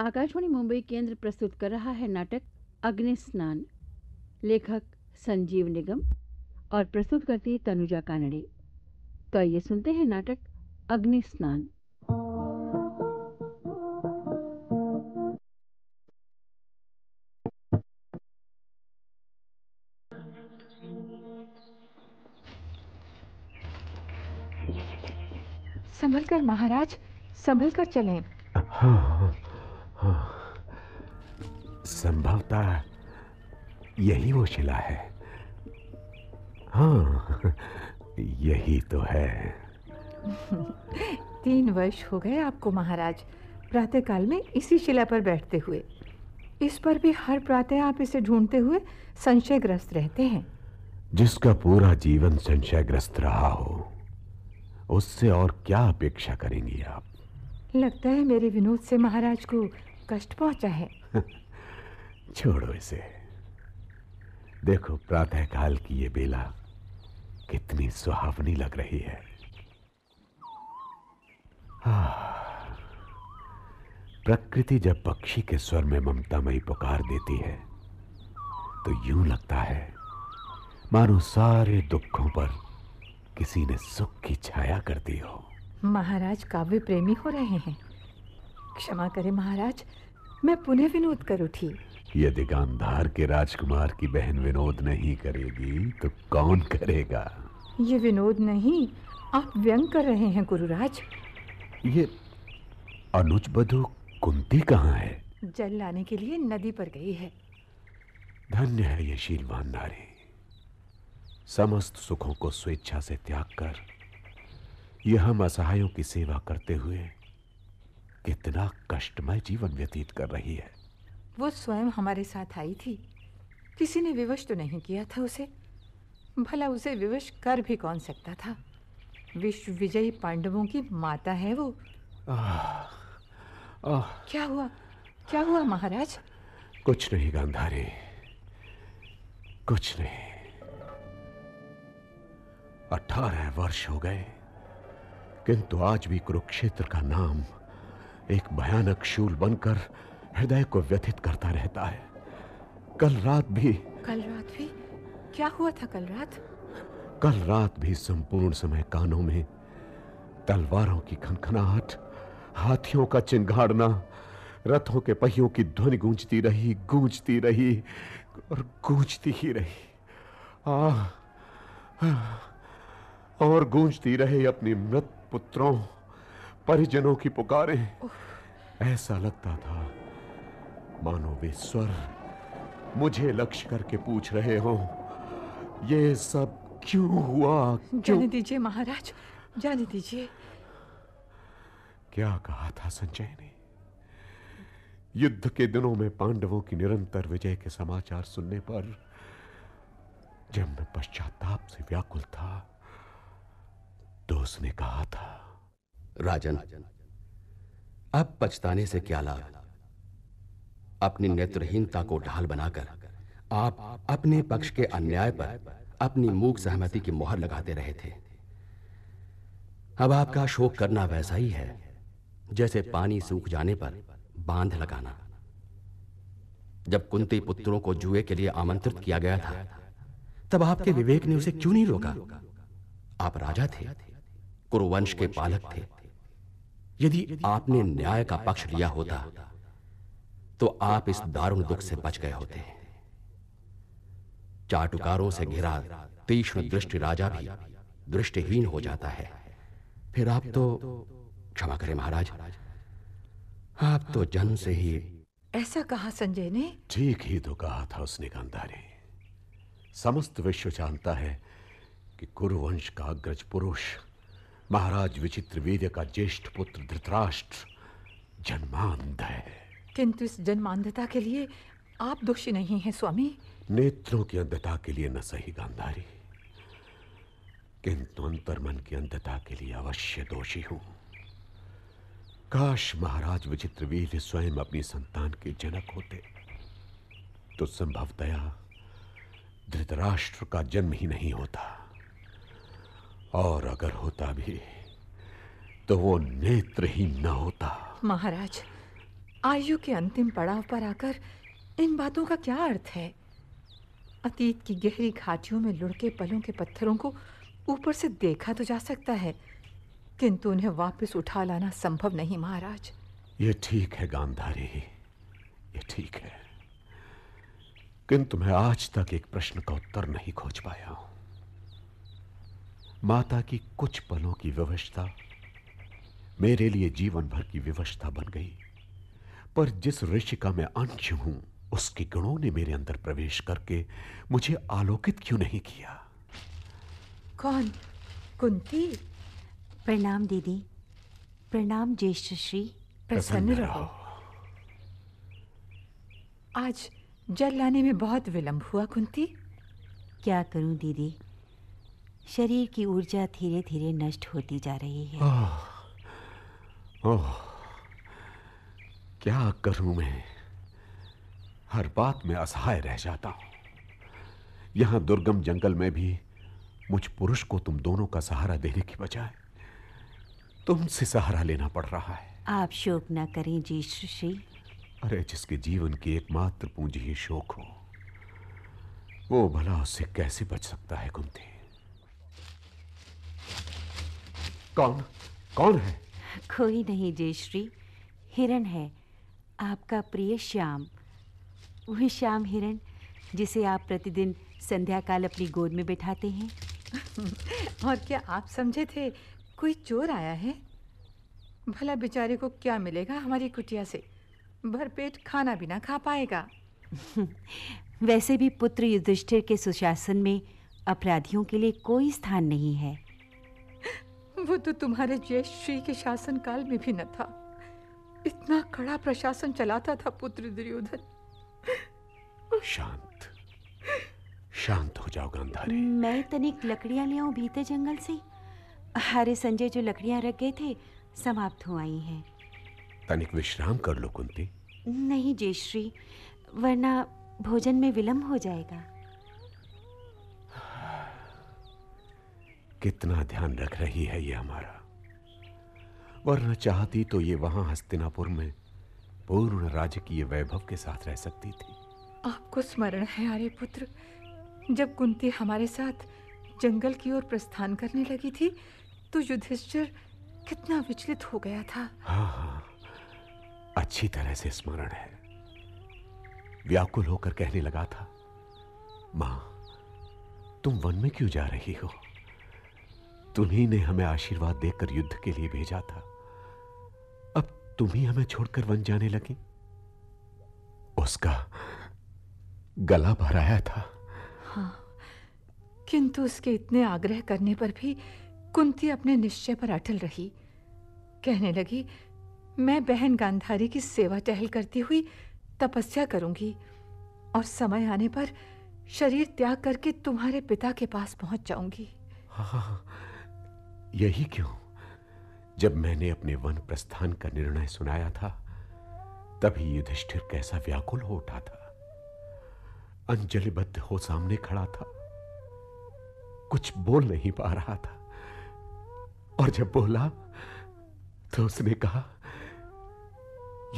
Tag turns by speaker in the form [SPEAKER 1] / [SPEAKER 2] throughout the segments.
[SPEAKER 1] आकाशवाणी मुंबई केंद्र प्रस्तुत कर रहा है नाटक अग्नि स्नान लेखक संजीव निगम और प्रस्तुत करती है तनुजा कानड़े तो आइए सुनते हैं नाटक अग्नि स्नान
[SPEAKER 2] संभल कर महाराज संभल कर चले
[SPEAKER 3] हाँ, हाँ। संभवतः यही वो शिला है हाँ यही तो है
[SPEAKER 2] तीन वर्ष हो गए आपको महाराज प्रातः काल में इसी शिला पर बैठते हुए इस पर भी हर प्रातः आप इसे ढूंढते हुए संशयग्रस्त रहते हैं
[SPEAKER 3] जिसका पूरा जीवन संशयग्रस्त रहा हो उससे और क्या अपेक्षा करेंगी आप
[SPEAKER 2] लगता है मेरे विनोद से महाराज को कष्ट पहुंचा है
[SPEAKER 3] छोड़ो इसे देखो प्रातःकाल की ये बेला कितनी सुहावनी लग रही है प्रकृति जब पक्षी के स्वर में ममतामयी पुकार देती है तो यूं लगता है मानो सारे दुखों पर किसी ने सुख की छाया कर दी हो
[SPEAKER 2] महाराज काव्य प्रेमी हो रहे हैं क्षमा करें महाराज मैं पुनः विनोद कर उठी
[SPEAKER 3] यदि गांधार के राजकुमार की बहन विनोद नहीं करेगी तो कौन करेगा
[SPEAKER 2] ये विनोद नहीं आप व्यंग कर रहे हैं गुरुराज
[SPEAKER 3] ये अनुज बधु कुंती कहाँ है
[SPEAKER 2] जल लाने के लिए नदी पर गई है
[SPEAKER 3] धन्य है ये शीलवान नारी समस्त सुखों को स्वेच्छा से त्याग कर यह हम असहायों की सेवा करते हुए कितना कष्टमय जीवन व्यतीत कर रही है
[SPEAKER 2] वो स्वयं हमारे साथ आई थी किसी ने विवश तो नहीं किया था उसे भला उसे विवश कर भी कौन सकता था विश्व विजयी पांडवों की माता है वो
[SPEAKER 3] आ, आ,
[SPEAKER 2] क्या हुआ क्या हुआ महाराज
[SPEAKER 3] कुछ नहीं गांधारी कुछ नहीं अठारह वर्ष हो गए किंतु आज भी कुरुक्षेत्र का नाम एक भयानक शूल बनकर हृदय को व्यथित करता रहता है कल रात भी
[SPEAKER 2] कल रात भी क्या हुआ था कल रात
[SPEAKER 3] कल रात भी संपूर्ण समय कानों में तलवारों की खनखनाहट हाथियों का चिंगाड़ना रथों के पहियों की ध्वनि गूंजती रही गूंजती रही और गूंजती ही रही आ, आ और गूंजती रहे अपनी मृत पुत्रों परिजनों की पुकारे ऐसा लगता था मानो वे स्वर मुझे लक्ष्य करके पूछ रहे हो ये सब क्यों हुआ क्यों? जाने
[SPEAKER 2] दीजिए महाराज जाने दीजिए
[SPEAKER 3] क्या कहा था संजय ने युद्ध के दिनों में पांडवों की निरंतर विजय के समाचार सुनने पर जब मैं पश्चाताप से व्याकुल
[SPEAKER 4] था तो उसने कहा था राजन अब पछताने से क्या लाभ अपनी नेत्रहीनता को ढाल बनाकर आप अपने पक्ष के अन्याय पर अपनी मूक सहमति की मोहर लगाते रहे थे अब आपका शोक करना वैसा ही है जैसे पानी सूख जाने पर बांध लगाना जब कुंती पुत्रों को जुए के लिए आमंत्रित किया गया था तब आपके विवेक ने उसे क्यों नहीं रोका आप राजा थे कुरुवंश के पालक थे यदि आपने न्याय का पक्ष लिया होता तो आप इस दारुण दुख से बच गए होते चाटुकारों से घिरा तीक्ष्ण दृष्टि राजा भी दृष्टिहीन हो जाता है फिर आप तो क्षमा करें महाराज आप तो जन्म से ही
[SPEAKER 2] ऐसा कहा संजय ने
[SPEAKER 3] ठीक ही तो कहा था उसने गांधारी समस्त विश्व जानता है कि कुरुवंश का अग्रज पुरुष महाराज विचित्र वेद्य का ज्येष्ठ पुत्र धृतराष्ट्र जन्मांध है
[SPEAKER 2] किंतु इस जन्मांधता के लिए आप दोषी नहीं हैं स्वामी
[SPEAKER 3] नेत्रों की अंधता के लिए न सही गांधारी किंतु मन की अंधता के लिए अवश्य दोषी हूं काश महाराज विचित्र वीर स्वयं अपनी संतान के जनक होते तो संभवतया धृतराष्ट्र का जन्म ही नहीं होता और अगर होता भी तो वो नेत्र ही
[SPEAKER 2] न होता महाराज आयु के अंतिम पड़ाव पर आकर इन बातों का क्या अर्थ है अतीत की गहरी घाटियों में लुढ़के पलों के पत्थरों को ऊपर से देखा तो जा सकता है किंतु उन्हें वापस उठा लाना संभव नहीं महाराज
[SPEAKER 3] ये ठीक है गांधारी ये ठीक है किंतु मैं आज तक एक प्रश्न का उत्तर नहीं खोज पाया हूं माता की कुछ पलों की विवशता मेरे लिए जीवन भर की विवशता बन गई पर जिस ऋषि का मैं अंश हूं उसके गुणों ने मेरे अंदर प्रवेश करके मुझे आलोकित क्यों नहीं किया
[SPEAKER 1] कौन कुंती प्रणाम दीदी प्रणाम ज्येष्ठ श्री प्रसन्न
[SPEAKER 2] रहो आज जल लाने में बहुत विलंब हुआ कुंती क्या करूं दीदी
[SPEAKER 1] शरीर की ऊर्जा धीरे धीरे नष्ट होती जा रही है
[SPEAKER 3] ओह, क्या करूं मैं हर बात में असहाय रह जाता हूं यहां दुर्गम जंगल में भी मुझ पुरुष को तुम दोनों का सहारा देने की बजाय तुमसे सहारा लेना पड़ रहा है
[SPEAKER 1] आप शोक ना करें जी श्री
[SPEAKER 3] अरे जिसके जीवन की एकमात्र पूंजी ही शोक हो वो भला उससे कैसे बच सकता है कुंती कौन कौन है
[SPEAKER 1] कोई नहीं जयश्री हिरण है आपका प्रिय श्याम वह श्याम हिरण जिसे आप प्रतिदिन संध्या काल अपनी गोद में बैठाते हैं
[SPEAKER 2] और क्या आप समझे थे कोई चोर आया है भला बेचारे को क्या मिलेगा हमारी कुटिया से भरपेट खाना भी ना खा पाएगा
[SPEAKER 1] वैसे भी पुत्र युधिष्ठिर के सुशासन में अपराधियों के लिए कोई स्थान नहीं है
[SPEAKER 2] वो तो तुम्हारे ज्येष्ठ श्री के शासन काल में भी न था इतना कड़ा प्रशासन चलाता था पुत्र दुर्योधन शांत
[SPEAKER 3] शांत हो जाओ गांधारी
[SPEAKER 2] मैं तनिक लकड़ियां
[SPEAKER 1] ले आऊं भीते जंगल से हरे संजय जो लकड़ियां रख गए थे समाप्त हो आई हैं
[SPEAKER 3] तनिक विश्राम कर लो कुंती
[SPEAKER 1] नहीं जयश्री वरना भोजन में विलंब हो जाएगा
[SPEAKER 3] कितना ध्यान रख रही है ये हमारा वरना चाहती तो ये वहां हस्तिनापुर में पूर्ण राजकीय वैभव के साथ रह सकती थी
[SPEAKER 2] आपको स्मरण है आर्य पुत्र जब कुंती हमारे साथ जंगल की ओर प्रस्थान करने लगी थी तो युधिष्ठिर कितना विचलित हो गया था
[SPEAKER 3] हाँ हाँ अच्छी तरह से स्मरण है व्याकुल होकर कहने लगा था मां तुम वन में क्यों जा रही हो तुम्ही ने हमें आशीर्वाद देकर युद्ध के लिए भेजा था अब तुम ही हमें छोड़कर वन जाने लगी उसका गला भराया था
[SPEAKER 2] हाँ किंतु उसके इतने आग्रह करने पर भी कुंती अपने निश्चय पर अटल रही कहने लगी मैं बहन गांधारी की सेवा टहल करती हुई तपस्या करूंगी और समय आने पर शरीर त्याग करके तुम्हारे पिता के पास पहुंच जाऊंगी
[SPEAKER 3] हाँ, हाँ, हाँ। यही क्यों जब मैंने अपने वन प्रस्थान का निर्णय सुनाया था तभी युधिष्ठिर कैसा व्याकुल हो उठा था अंजलिबद्ध हो सामने खड़ा था कुछ बोल नहीं पा रहा था और जब बोला तो उसने कहा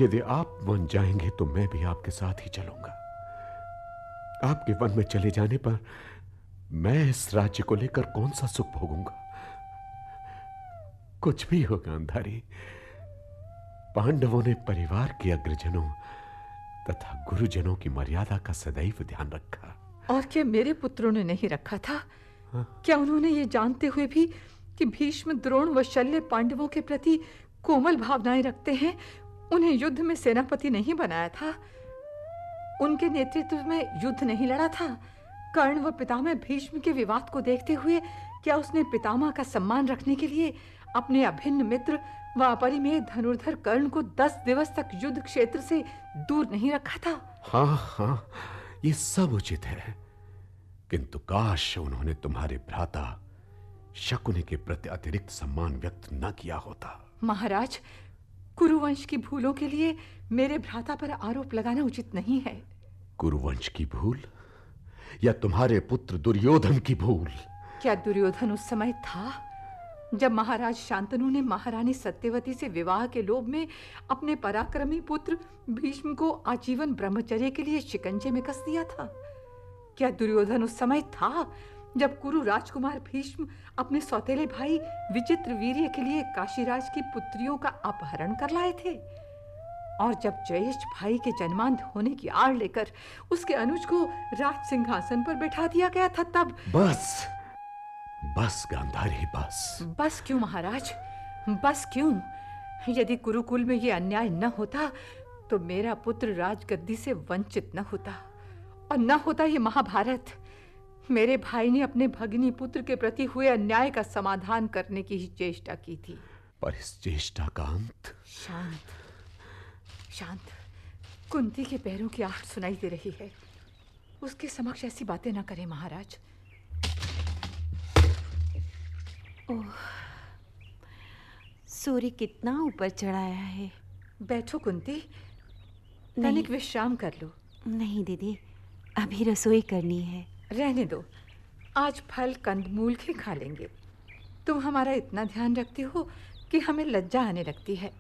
[SPEAKER 3] यदि आप वन जाएंगे तो मैं भी आपके साथ ही चलूंगा आपके वन में चले जाने पर मैं इस राज्य को लेकर कौन सा सुख भोगूंगा कुछ भी हो गांधारी पांडवों ने परिवार के अग्रजनों तथा गुरुजनों की मर्यादा का सदैव ध्यान रखा
[SPEAKER 2] और क्या मेरे पुत्रों ने नहीं रखा था हा? क्या उन्होंने ये जानते हुए भी कि भीष्म द्रोण व शल्य पांडवों के प्रति कोमल भावनाएं रखते हैं उन्हें युद्ध में सेनापति नहीं बनाया था उनके नेतृत्व में युद्ध नहीं लड़ा था कर्ण व पितामह भीष्म के विवाद को देखते हुए क्या उसने पितामह का सम्मान रखने के लिए अपने अभिन्न मित्र व अपरिमेय धनुर्धर कर्ण को दस दिवस तक युद्ध क्षेत्र से दूर नहीं रखा था
[SPEAKER 3] हाँ हाँ ये सब उचित है किंतु काश उन्होंने तुम्हारे भ्राता शकुनी के प्रति अतिरिक्त सम्मान व्यक्त न किया होता
[SPEAKER 2] महाराज कुरुवंश की भूलों के लिए मेरे भ्राता पर आरोप लगाना उचित नहीं है
[SPEAKER 3] कुरुवंश की भूल या तुम्हारे पुत्र दुर्योधन की भूल
[SPEAKER 2] क्या दुर्योधन उस समय था जब महाराज शांतनु ने महारानी सत्यवती से विवाह के लोभ में अपने पराक्रमी पुत्र भीष्म को आजीवन ब्रह्मचर्य के लिए शिकंजे में कस दिया था क्या दुर्योधन उस समय था जब कुरु राजकुमार भीष्म अपने सौतेले भाई विचित्र वीर्य के लिए काशीराज की पुत्रियों का अपहरण कर लाए थे और जब जयेश भाई के जन्मांत होने की आड़ लेकर उसके अनुज को राज सिंहासन पर बैठा दिया गया था तब
[SPEAKER 3] बस बस गांधारी बस
[SPEAKER 2] बस क्यों महाराज बस क्यों यदि कुरुकुल में यह अन्याय न होता तो मेरा पुत्र राजगद्दी से वंचित न होता और न होता ये महाभारत मेरे भाई ने अपने भगनी पुत्र के प्रति हुए अन्याय का समाधान करने की ही चेष्टा की थी
[SPEAKER 3] पर इस चेष्टा का अंत
[SPEAKER 2] शांत शांत कुंती के पैरों की आहट सुनाई दे रही है उसके समक्ष ऐसी बातें ना करें महाराज सूर्य कितना ऊपर चढ़ाया है बैठो कुंती तनिक विश्राम कर लो नहीं दीदी अभी रसोई करनी है रहने दो आज फल कंदमूल के खा लेंगे तुम हमारा इतना ध्यान रखती हो कि हमें लज्जा आने लगती है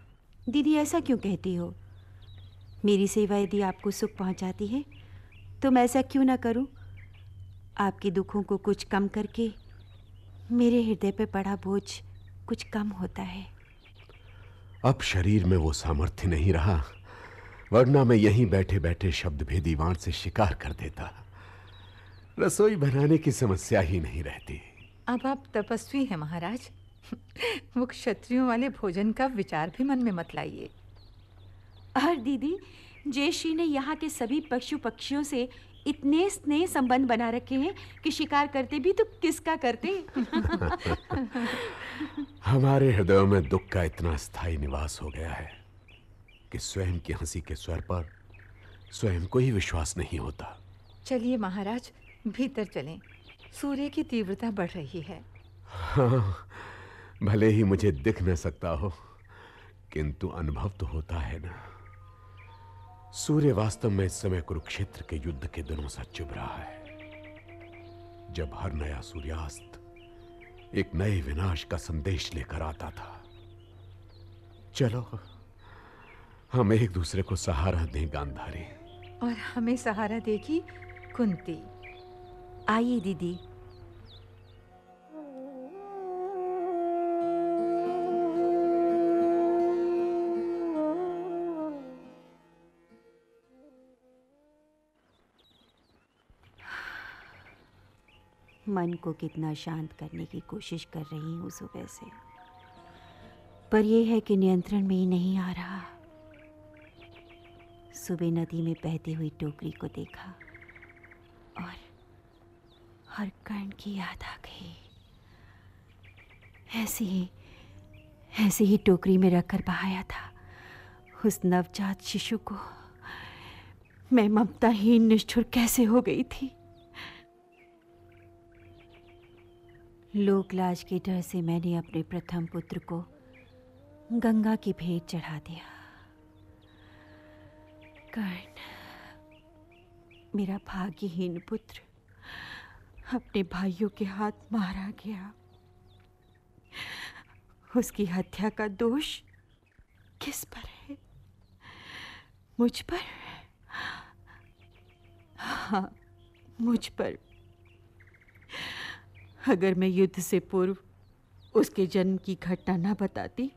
[SPEAKER 2] दीदी ऐसा क्यों कहती हो मेरी सेवा यदि आपको सुख पहुंचाती है
[SPEAKER 1] तो मैं ऐसा क्यों ना करूं? आपके दुखों को कुछ कम करके मेरे हृदय पे पड़ा बोझ कुछ कम होता है
[SPEAKER 3] अब शरीर में वो सामर्थ्य नहीं रहा वरना मैं यहीं बैठे बैठे शब्द भेदी वाण से शिकार कर देता रसोई बनाने की समस्या ही नहीं रहती
[SPEAKER 2] अब आप तपस्वी हैं महाराज वो क्षत्रियों वाले भोजन का विचार भी मन में मत लाइए और दीदी जय श्री ने यहाँ के सभी पशु पक्षियों
[SPEAKER 1] से इतने स्नेह संबंध बना रखे हैं कि शिकार करते भी तो किसका करते
[SPEAKER 3] हमारे हृदय में दुख का इतना स्थायी निवास हो गया है कि स्वयं की हंसी के स्वर पर स्वयं को ही विश्वास नहीं होता
[SPEAKER 2] चलिए महाराज भीतर चलें सूर्य की तीव्रता बढ़ रही है
[SPEAKER 3] हाँ, भले ही मुझे दिख न सकता हो किंतु अनुभव तो होता है ना सूर्य वास्तव में इस समय कुरुक्षेत्र के युद्ध के दिनों सा चुभ रहा है जब हर नया सूर्यास्त एक नए विनाश का संदेश लेकर आता था चलो हम एक दूसरे को सहारा दें गांधारी
[SPEAKER 2] और हमें सहारा देगी कुंती आइए दीदी
[SPEAKER 1] मन को कितना शांत करने की कोशिश कर रही हूँ सुबह से पर यह है कि नियंत्रण में ही नहीं आ रहा सुबह नदी में बहती हुई टोकरी को देखा और हर कर्ण की याद आ गई ऐसी ही ऐसी ही टोकरी में रखकर बहाया था उस नवजात शिशु को मैं ममताहीन निष्ठुर कैसे हो गई थी लोकलाज के डर से मैंने अपने प्रथम पुत्र को गंगा की भेंट चढ़ा दिया कर्ण
[SPEAKER 5] मेरा भाग्यहीन पुत्र अपने भाइयों के हाथ मारा गया उसकी हत्या का दोष किस पर है मुझ पर हाँ मुझ पर अगर मैं युद्ध से पूर्व उसके जन्म की घटना ना बताती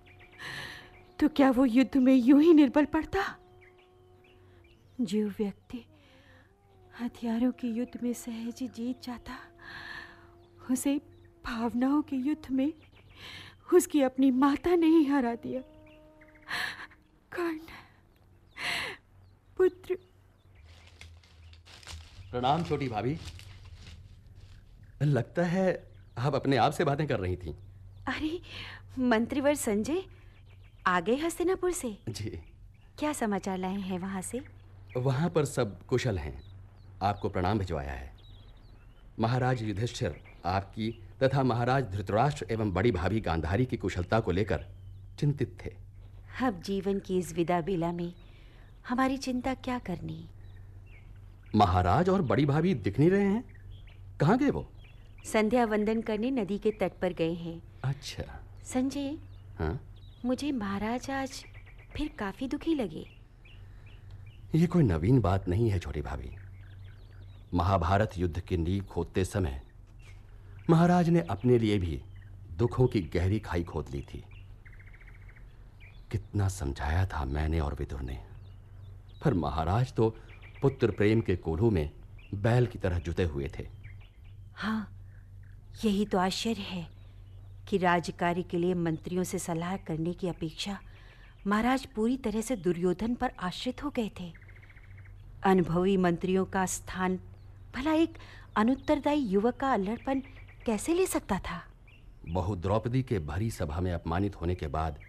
[SPEAKER 5] तो क्या वो युद्ध में यूं ही निर्बल पड़ता जो व्यक्ति हथियारों के युद्ध में सहज ही जीत जाता उसे भावनाओं के युद्ध में उसकी अपनी माता ने ही हरा दिया
[SPEAKER 4] कर्ण पुत्र प्रणाम छोटी भाभी लगता है आप अपने आप से बातें कर रही थी
[SPEAKER 1] अरे मंत्रीवर संजय आ गए हस्तिनापुर से जी क्या समाचार लाए हैं वहाँ से
[SPEAKER 4] वहाँ पर सब कुशल हैं आपको प्रणाम भिजवाया है महाराज युधिष्ठिर आपकी तथा महाराज धृतराष्ट्र एवं बड़ी भाभी गांधारी की कुशलता को लेकर चिंतित थे
[SPEAKER 1] अब जीवन की इस विदा बेला में हमारी चिंता क्या करनी
[SPEAKER 4] महाराज और बड़ी भाभी दिख नहीं रहे हैं कहाँ गए वो
[SPEAKER 1] संध्या वंदन करने नदी के तट पर गए हैं अच्छा संजय हाँ मुझे महाराज आज फिर काफी दुखी लगे
[SPEAKER 4] ये कोई नवीन बात नहीं है छोटी भाभी महाभारत युद्ध की नींव खोदते समय महाराज ने अपने लिए भी दुखों की गहरी खाई खोद ली थी कितना समझाया था मैंने और विदुर ने पर महाराज तो पुत्र प्रेम के कोल्हू में बैल की तरह जुटे हुए थे
[SPEAKER 1] हाँ यही तो आश्चर्य है कि राजकार्य के लिए मंत्रियों से सलाह करने की अपेक्षा महाराज पूरी तरह से दुर्योधन पर आश्रित हो गए थे अनुभवी मंत्रियों का स्थान भला एक अनुत्तरदायी युवक का अल्लड़पन कैसे ले सकता था
[SPEAKER 4] बहु द्रौपदी के भरी सभा में अपमानित होने के बाद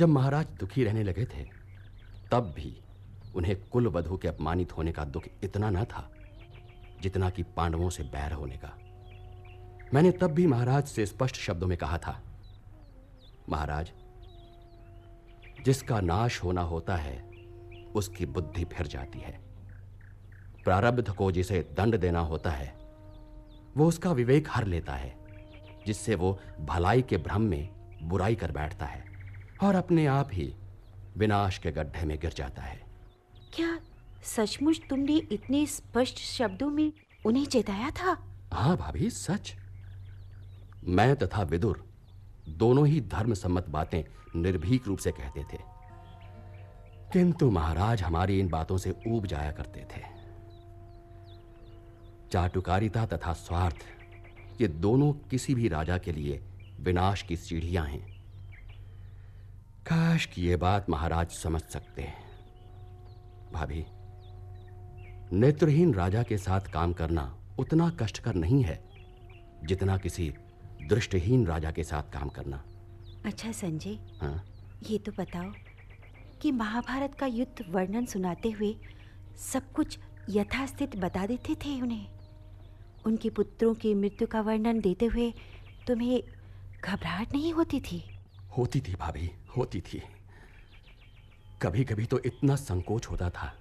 [SPEAKER 4] जब महाराज दुखी रहने लगे थे तब भी उन्हें कुल वधु के अपमानित होने का दुख इतना न था जितना कि पांडवों से बैर होने का मैंने तब भी महाराज से स्पष्ट शब्दों में कहा था महाराज जिसका नाश होना होता है उसकी बुद्धि फिर जाती है प्रारब्ध को जिसे दंड देना होता है वो उसका विवेक हर लेता है जिससे वो भलाई के भ्रम में बुराई कर बैठता है और अपने आप ही विनाश के गड्ढे में गिर जाता है
[SPEAKER 1] क्या सचमुच तुमने इतने स्पष्ट शब्दों में उन्हें चेताया था
[SPEAKER 4] हाँ भाभी सच मैं तथा विदुर दोनों ही धर्म सम्मत बातें निर्भीक रूप से कहते थे किंतु महाराज हमारी इन बातों से ऊब जाया करते थे चाटुकारिता तथा स्वार्थ ये दोनों किसी भी राजा के लिए विनाश की सीढ़ियां हैं काश की ये बात महाराज समझ सकते हैं भाभी नेत्रहीन राजा के साथ काम करना उतना कष्टकर नहीं है जितना किसी दृष्टिहीन राजा के साथ काम करना
[SPEAKER 1] अच्छा संजय हाँ ये तो बताओ कि महाभारत का युद्ध वर्णन सुनाते हुए सब कुछ यथास्थित बता देते थे उन्हें उनके पुत्रों की मृत्यु का वर्णन देते हुए तुम्हें घबराहट नहीं होती थी
[SPEAKER 4] होती थी भाभी होती थी कभी कभी तो इतना संकोच होता था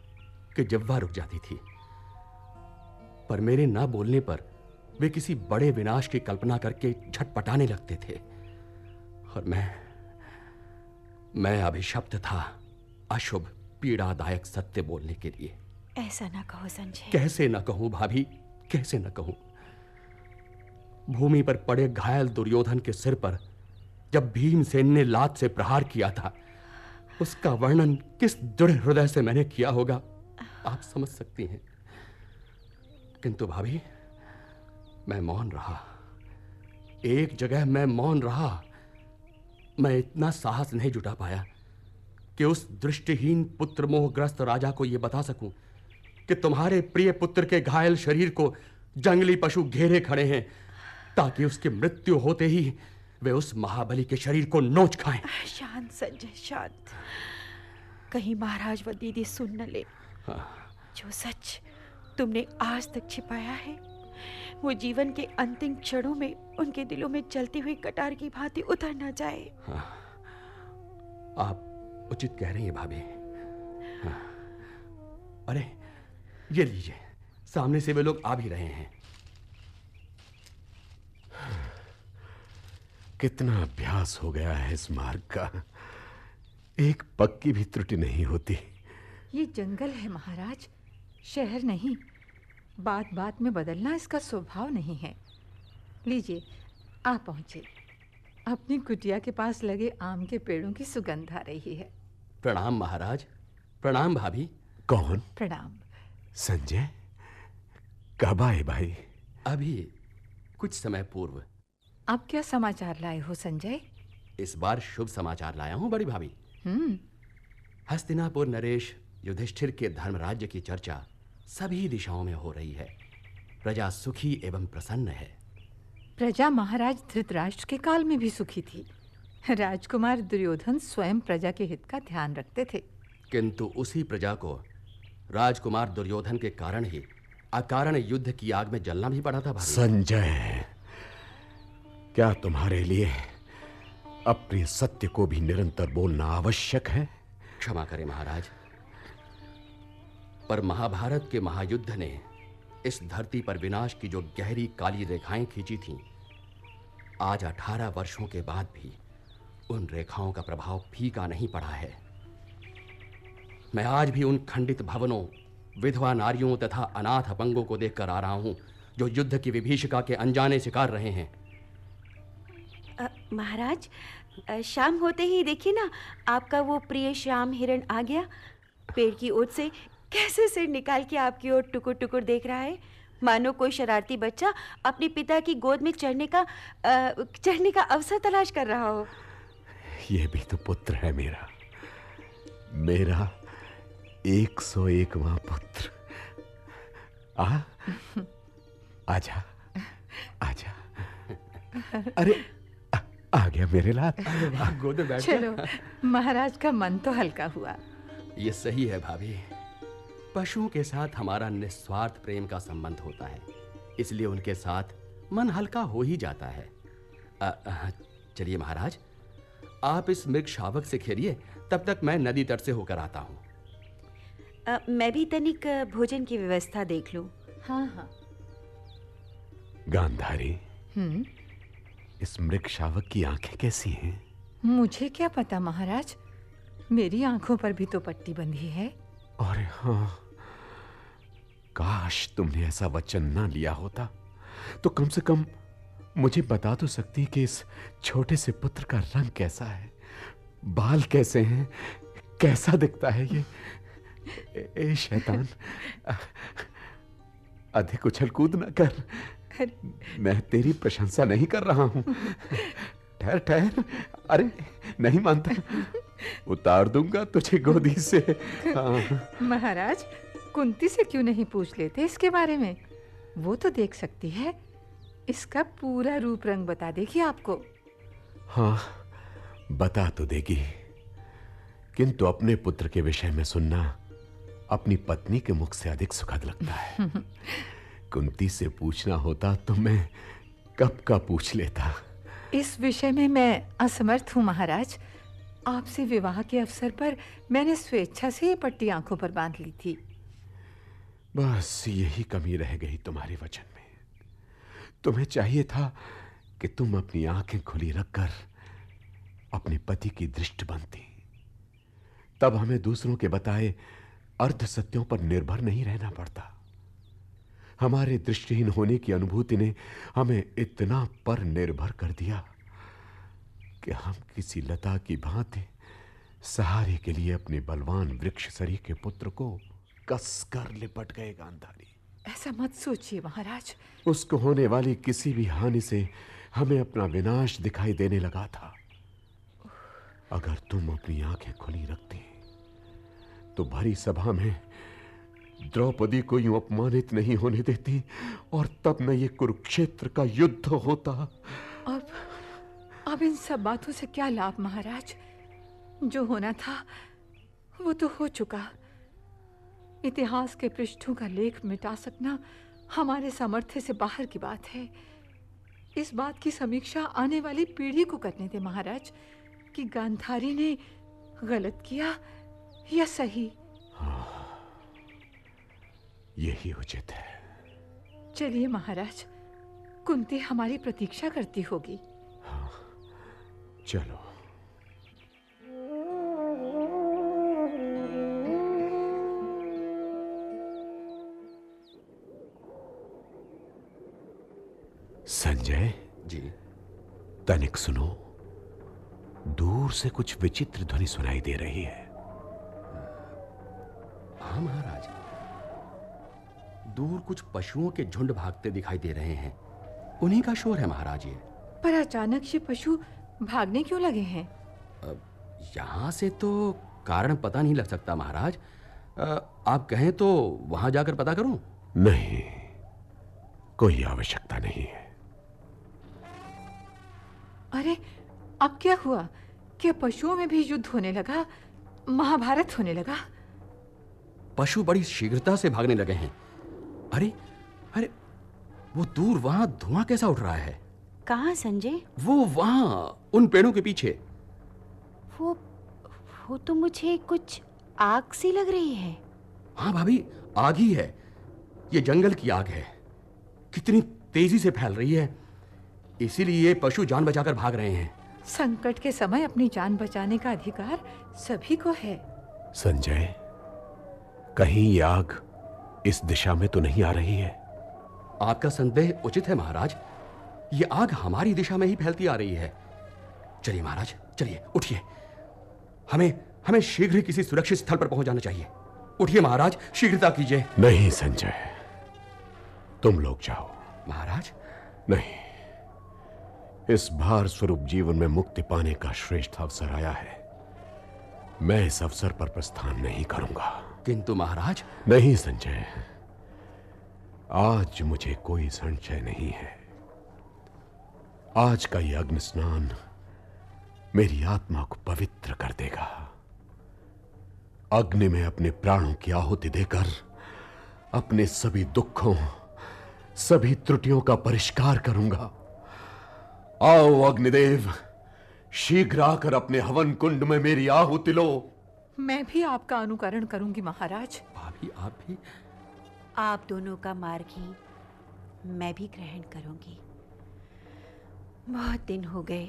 [SPEAKER 4] कि जब्वा रुक जाती थी पर मेरे ना बोलने पर वे किसी बड़े विनाश की कल्पना करके झटपटाने लगते थे और मैं मैं अभिशप्त था अशुभ पीड़ादायक सत्य बोलने के लिए
[SPEAKER 1] ऐसा ना कहो संजय
[SPEAKER 4] कैसे ना कहूं भाभी कैसे ना कहूं भूमि पर पड़े घायल दुर्योधन के सिर पर जब भीमसेन ने लात से प्रहार किया था उसका वर्णन किस दृढ़ हृदय से मैंने किया होगा आप समझ सकती हैं किंतु भाभी मैं मौन रहा एक जगह मैं मौन रहा मैं इतना साहस नहीं जुटा पाया कि उस दृष्टिहीन पुत्र मोहग्रस्त राजा को यह बता सकूं कि तुम्हारे प्रिय पुत्र के घायल शरीर को जंगली पशु घेरे खड़े हैं ताकि उसकी मृत्यु होते ही वे उस महाबली के शरीर को नोच खाएं
[SPEAKER 5] शांत संजय शांत कहीं महाराज व दीदी सुन न ले हाँ। जो सच तुमने आज तक छिपाया है वो जीवन के अंतिम क्षणों में उनके दिलों में चलती हुई कटार की भांति उतर ना जाए
[SPEAKER 4] हाँ, आप उचित कह रही हैं भाभी हाँ, अरे ये लीजिए सामने से वे लोग आ भी रहे हैं
[SPEAKER 3] कितना अभ्यास हो गया है इस मार्ग का एक पक्की भी त्रुटि नहीं होती
[SPEAKER 2] ये जंगल है महाराज शहर नहीं बात बात में बदलना इसका स्वभाव नहीं है लीजिए आ पहुंचे अपनी कुटिया के पास लगे आम के पेड़ों की सुगंध आ रही है
[SPEAKER 4] प्रणाम महाराज प्रणाम भाभी कौन प्रणाम संजय कब आए भाई अभी कुछ समय पूर्व
[SPEAKER 2] आप क्या समाचार लाए हो संजय
[SPEAKER 4] इस बार शुभ समाचार लाया हूं बड़ी भाभी हम्म हस्तिनापुर नरेश युधिष्ठिर के धर्मराज्य की चर्चा सभी दिशाओं में हो रही है प्रजा सुखी एवं प्रसन्न है
[SPEAKER 2] प्रजा महाराज धृतराष्ट्र के काल में भी सुखी थी राजकुमार दुर्योधन स्वयं प्रजा के हित का ध्यान रखते थे
[SPEAKER 4] किंतु उसी प्रजा को राजकुमार दुर्योधन के कारण ही अकारण युद्ध की आग में जलना भी पड़ा था भाई संजय
[SPEAKER 3] क्या तुम्हारे लिए अप्रिय सत्य को भी निरंतर बोलना आवश्यक
[SPEAKER 4] है क्षमा करें महाराज पर महाभारत के महायुद्ध ने इस धरती पर विनाश की जो गहरी काली रेखाएं खींची थीं आज 18 वर्षों के बाद भी उन रेखाओं का प्रभाव फीका नहीं पड़ा है मैं आज भी उन खंडित भवनों विधवा नारियों तथा अनाथ अपंगों को देखकर आ रहा हूं जो युद्ध की विभीषिका के अनजाने शिकार रहे हैं
[SPEAKER 1] महाराज शाम होते ही देखिए ना आपका वो प्रिय श्याम हिरण आ गया पेड़ की ओट से कैसे सिर निकाल के आपकी ओर टुकुर टुकुर देख रहा है मानो कोई शरारती बच्चा अपने पिता की गोद में चढ़ने का चढ़ने का अवसर तलाश कर रहा हो
[SPEAKER 3] यह भी तो पुत्र है मेरा मेरा एक सौ पुत्र आ आजा आजा
[SPEAKER 4] अरे आ, आ गया मेरे लात गोद में बैठ चलो
[SPEAKER 2] महाराज का मन तो हल्का हुआ
[SPEAKER 4] ये सही है भाभी पशुओं के साथ हमारा निस्वार्थ प्रेम का संबंध होता है इसलिए उनके साथ मन हल्का हो ही जाता है चलिए महाराज आप इस मृग शावक से खेलिए तब तक मैं नदी तट से होकर आता हूँ
[SPEAKER 1] मैं भी तनिक भोजन की व्यवस्था
[SPEAKER 2] देख लू हाँ हाँ गांधारी हम्म
[SPEAKER 3] इस मृग शावक की आंखें कैसी हैं
[SPEAKER 2] मुझे क्या पता महाराज मेरी आंखों पर भी तो पट्टी बंधी है
[SPEAKER 3] अरे हाँ काश तुमने ऐसा वचन ना लिया होता तो कम से कम मुझे बता तो सकती कि इस छोटे से पुत्र का रंग कैसा है बाल कैसे हैं कैसा दिखता है ये ए शैतान अधिक उछल कूद ना
[SPEAKER 2] कर
[SPEAKER 3] मैं तेरी प्रशंसा नहीं कर रहा हूं ठहर ठहर अरे नहीं मानता उतार दूंगा तुझे गोदी से हाँ।
[SPEAKER 2] महाराज कुंती से क्यों नहीं पूछ लेते इसके बारे में वो तो देख सकती है इसका पूरा रूप रंग बता देगी आपको
[SPEAKER 3] हाँ बता तो देगी किंतु अपने पुत्र के विषय में सुनना अपनी पत्नी के मुख से अधिक सुखद लगता है कुंती से पूछना होता तो मैं कब का पूछ लेता
[SPEAKER 2] इस विषय में मैं असमर्थ हूँ महाराज आपसे विवाह के अवसर पर मैंने स्वेच्छा से ये पट्टी आंखों पर बांध ली थी
[SPEAKER 3] बस यही कमी रह गई तुम्हारे वचन में तुम्हें चाहिए था कि तुम अपनी आंखें खुली रखकर अपने पति की दृष्टि बनती तब हमें दूसरों के बताए अर्ध सत्यों पर निर्भर नहीं रहना पड़ता हमारे दृष्टिहीन होने की अनुभूति ने हमें इतना पर निर्भर कर दिया कि हम किसी लता की भांति सहारे के लिए अपने बलवान वृक्ष सरी के पुत्र को कस कर लिपट गए गांधारी
[SPEAKER 2] ऐसा मत सोचिए महाराज
[SPEAKER 3] उसको होने वाली किसी भी हानि से हमें अपना विनाश दिखाई देने लगा था अगर तुम अपनी आंखें खुली रखते तो भरी सभा में द्रौपदी को यूं अपमानित नहीं होने देती और तब न ये कुरुक्षेत्र का युद्ध होता
[SPEAKER 2] अब अब इन सब बातों से क्या लाभ महाराज जो होना था वो तो हो चुका इतिहास के पृष्ठों का लेख मिटा सकना हमारे सामर्थ्य से बाहर की बात है इस बात की समीक्षा आने वाली पीढ़ी को करने दे महाराज कि गांधारी ने गलत किया या सही
[SPEAKER 3] यही उचित है
[SPEAKER 2] चलिए महाराज कुंती हमारी प्रतीक्षा करती होगी
[SPEAKER 3] चलो
[SPEAKER 4] संजय जी
[SPEAKER 3] तनिक सुनो दूर से कुछ विचित्र ध्वनि सुनाई दे रही
[SPEAKER 4] है हाँ महाराज दूर कुछ पशुओं के झुंड भागते दिखाई दे रहे हैं उन्हीं का शोर है महाराज ये
[SPEAKER 2] पर अचानक से पशु भागने क्यों लगे हैं
[SPEAKER 4] यहाँ से तो कारण पता नहीं लग सकता महाराज आप कहें तो वहां जाकर पता करूं
[SPEAKER 3] नहीं कोई आवश्यकता नहीं है
[SPEAKER 2] अरे अब क्या हुआ क्या पशुओं में भी युद्ध होने लगा महाभारत होने लगा
[SPEAKER 4] पशु बड़ी शीघ्रता से भागने लगे हैं अरे अरे वो दूर वहां धुआं कैसा उठ रहा है
[SPEAKER 2] कहाँ
[SPEAKER 1] संजय
[SPEAKER 4] वो वहाँ उन पेड़ों के पीछे
[SPEAKER 1] वो वो तो मुझे कुछ आग सी लग रही है हाँ भाभी
[SPEAKER 4] आग ही है ये जंगल की आग है कितनी तेजी से फैल रही है इसीलिए पशु जान बचाकर भाग रहे हैं
[SPEAKER 2] संकट के समय अपनी जान बचाने का अधिकार सभी को है
[SPEAKER 4] संजय कहीं आग इस दिशा में तो नहीं आ रही है आपका संदेह उचित है महाराज ये आग हमारी दिशा में ही फैलती आ रही है चलिए महाराज चलिए उठिए हमें हमें शीघ्र ही किसी सुरक्षित स्थल पर पहुंच जाना चाहिए उठिए महाराज शीघ्रता कीजिए
[SPEAKER 3] नहीं संजय तुम लोग जाओ महाराज नहीं इस भार स्वरूप जीवन में मुक्ति पाने का श्रेष्ठ अवसर आया है मैं इस अवसर पर प्रस्थान नहीं करूंगा किंतु महाराज नहीं संजय आज मुझे कोई संशय नहीं है आज का यह अग्नि स्नान मेरी आत्मा को पवित्र कर देगा अग्नि में अपने प्राणों की आहुति देकर अपने सभी दुखों सभी त्रुटियों का परिष्कार करूंगा आओ अग्निदेव शीघ्र आकर अपने हवन कुंड में मेरी आहुति लो
[SPEAKER 2] मैं भी आपका अनुकरण करूंगी महाराज
[SPEAKER 4] भाभी आप भी
[SPEAKER 2] आप
[SPEAKER 1] दोनों का मार्ग ही मैं भी ग्रहण करूंगी बहुत दिन हो गए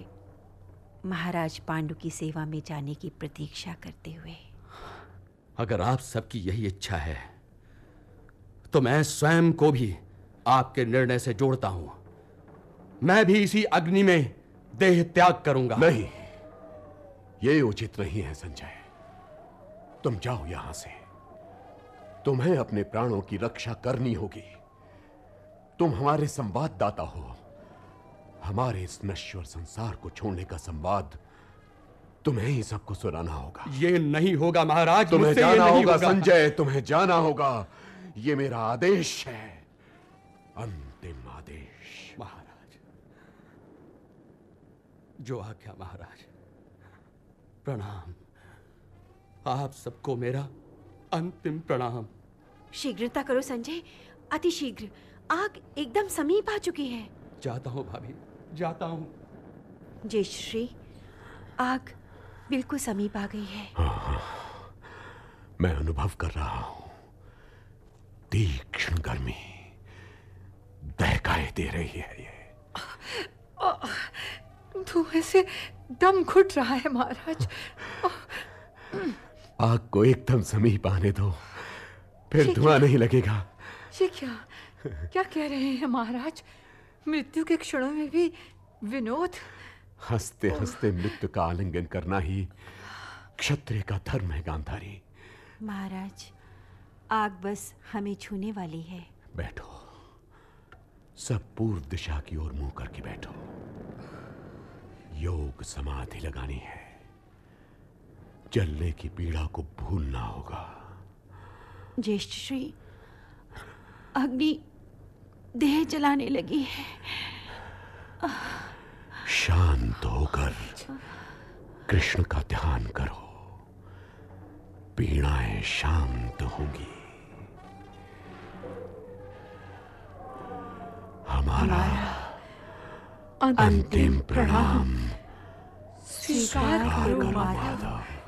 [SPEAKER 1] महाराज पांडु की सेवा में जाने की प्रतीक्षा करते हुए
[SPEAKER 4] अगर आप सबकी यही इच्छा है तो मैं स्वयं को भी आपके निर्णय से जोड़ता हूं मैं भी इसी अग्नि में देह त्याग करूंगा नहीं ये उचित नहीं है संजय
[SPEAKER 3] तुम जाओ यहां से तुम्हें अपने प्राणों की रक्षा करनी होगी तुम हमारे संवाददाता हो हमारे इस नश्वर संसार को छोड़ने का संवाद तुम्हें ही सबको सुनाना होगा ये नहीं होगा महाराज तुम्हें जाना ये होगा, होगा संजय तुम्हें जाना होगा ये मेरा आदेश
[SPEAKER 4] है अंतिम आदेश महाराज जो आज्ञा महाराज प्रणाम आप सबको मेरा अंतिम प्रणाम
[SPEAKER 1] शीघ्रता करो संजय अति शीघ्र आग एकदम समीप आ चुकी है
[SPEAKER 4] जाता हूँ भाभी
[SPEAKER 1] जाता हूँ जय श्री आग बिल्कुल समीप आ गई है हाँ,
[SPEAKER 3] हाँ। मैं अनुभव कर रहा हूँ तीक्ष्ण गर्मी दहकाए दे रही है ये
[SPEAKER 2] धुएं से दम घुट रहा है महाराज
[SPEAKER 3] आग को एकदम समीप आने दो फिर धुआं नहीं लगेगा
[SPEAKER 2] ये क्या क्या कह रहे हैं महाराज मृत्यु के क्षणों में भी विनोद
[SPEAKER 3] हंसते हंसते मृत्यु का आलिंगन करना ही क्षत्रिय का धर्म है गांधारी
[SPEAKER 1] महाराज आग बस हमें छूने वाली है
[SPEAKER 3] बैठो सब पूर्व दिशा की ओर मुंह करके बैठो योग समाधि लगानी है जलने की पीड़ा को भूलना होगा
[SPEAKER 1] ज्येष्ठ श्री
[SPEAKER 5] अग्नि देह जलाने लगी है
[SPEAKER 3] शांत होकर कृष्ण का ध्यान करो पीड़ाएं शांत होंगी
[SPEAKER 2] हमारा अंतिम प्रणाम स्वीकार करो माधव